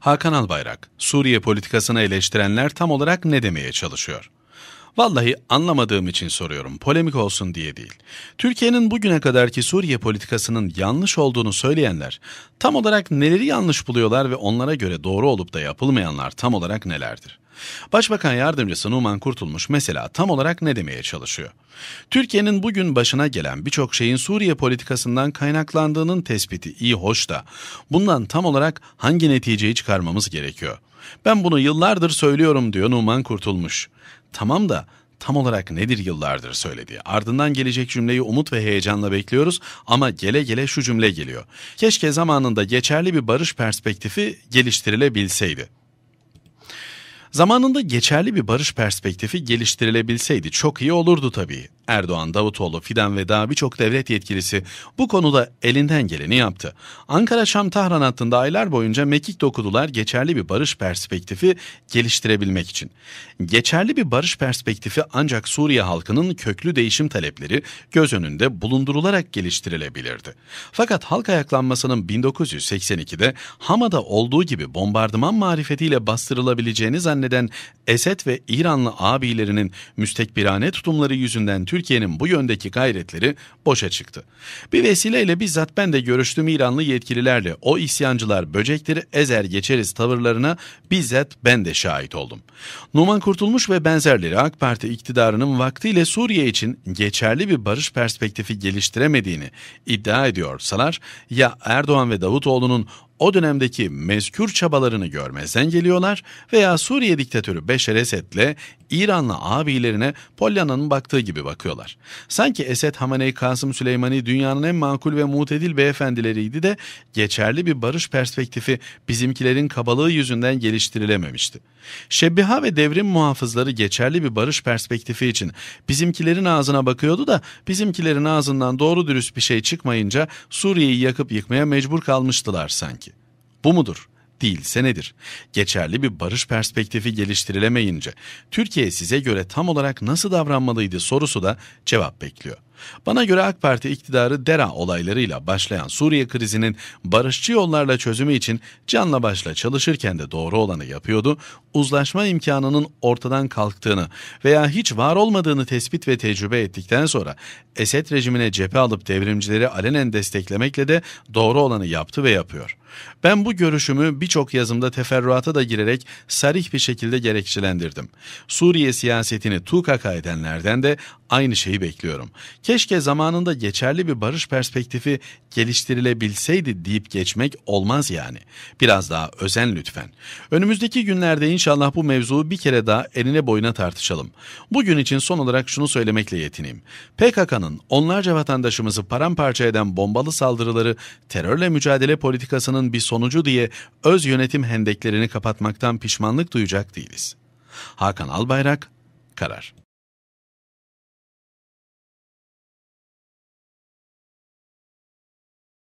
Hakan Albayrak, Suriye politikasını eleştirenler tam olarak ne demeye çalışıyor? Vallahi anlamadığım için soruyorum, polemik olsun diye değil. Türkiye'nin bugüne kadarki Suriye politikasının yanlış olduğunu söyleyenler tam olarak neleri yanlış buluyorlar ve onlara göre doğru olup da yapılmayanlar tam olarak nelerdir? Başbakan yardımcısı Numan Kurtulmuş mesela tam olarak ne demeye çalışıyor? Türkiye'nin bugün başına gelen birçok şeyin Suriye politikasından kaynaklandığının tespiti iyi hoş da bundan tam olarak hangi neticeyi çıkarmamız gerekiyor? Ben bunu yıllardır söylüyorum diyor Numan Kurtulmuş. Tamam da tam olarak nedir yıllardır söylediği. Ardından gelecek cümleyi umut ve heyecanla bekliyoruz ama gele gele şu cümle geliyor. Keşke zamanında geçerli bir barış perspektifi geliştirilebilseydi. Zamanında geçerli bir barış perspektifi geliştirilebilseydi çok iyi olurdu tabii. Erdoğan, Davutoğlu, Fidan ve daha birçok devlet yetkilisi bu konuda elinden geleni yaptı. Ankara-Şam-Tahran hattında aylar boyunca mekik dokudular geçerli bir barış perspektifi geliştirebilmek için. Geçerli bir barış perspektifi ancak Suriye halkının köklü değişim talepleri göz önünde bulundurularak geliştirilebilirdi. Fakat halk ayaklanmasının 1982'de Hama'da olduğu gibi bombardıman marifetiyle bastırılabileceğini zanneden Esed ve İranlı abilerinin müstekbirane tutumları yüzünden Türkiye'nin bu yöndeki gayretleri boşa çıktı. Bir vesileyle bizzat ben de görüştüm İranlı yetkililerle. O isyancılar böcekleri ezer geçeriz tavırlarına bizzat ben de şahit oldum. Numan Kurtulmuş ve benzerleri AK Parti iktidarının vaktiyle Suriye için geçerli bir barış perspektifi geliştiremediğini iddia ediyorsalar ya Erdoğan ve Davutoğlu'nun o dönemdeki mezkür çabalarını görmezden geliyorlar veya Suriye diktatörü Beşer Esed'le İranlı abilerine Polyana'nın baktığı gibi bakıyorlar. Sanki Esed Hamaney Kasım Süleymani dünyanın en makul ve mutedil beyefendileriydi de geçerli bir barış perspektifi bizimkilerin kabalığı yüzünden geliştirilememişti. Şebbiha ve devrim muhafızları geçerli bir barış perspektifi için bizimkilerin ağzına bakıyordu da bizimkilerin ağzından doğru dürüst bir şey çıkmayınca Suriye'yi yakıp yıkmaya mecbur kalmıştılar sanki. Bu mudur? değilse nedir? Geçerli bir barış perspektifi geliştirilemeyince Türkiye size göre tam olarak nasıl davranmalıydı sorusu da cevap bekliyor. Bana göre AK Parti iktidarı Dera olaylarıyla başlayan Suriye krizinin barışçı yollarla çözümü için canla başla çalışırken de doğru olanı yapıyordu. Uzlaşma imkanının ortadan kalktığını veya hiç var olmadığını tespit ve tecrübe ettikten sonra Esed rejimine cephe alıp devrimcileri alenen desteklemekle de doğru olanı yaptı ve yapıyor. Ben bu görüşümü birçok yazımda teferruata da girerek sarih bir şekilde gerekçelendirdim. Suriye siyasetini tukaka edenlerden de aynı şeyi bekliyorum. Keşke zamanında geçerli bir barış perspektifi geliştirilebilseydi deyip geçmek olmaz yani. Biraz daha özen lütfen. Önümüzdeki günlerde inşallah bu mevzuyu bir kere daha eline boyuna tartışalım. Bugün için son olarak şunu söylemekle yetineyim. PKK'nın onlarca vatandaşımızı paramparça eden bombalı saldırıları terörle mücadele politikasının bir sonucu diye öz yönetim hendeklerini kapatmaktan pişmanlık duyacak değiliz. Hakan Albayrak, Karar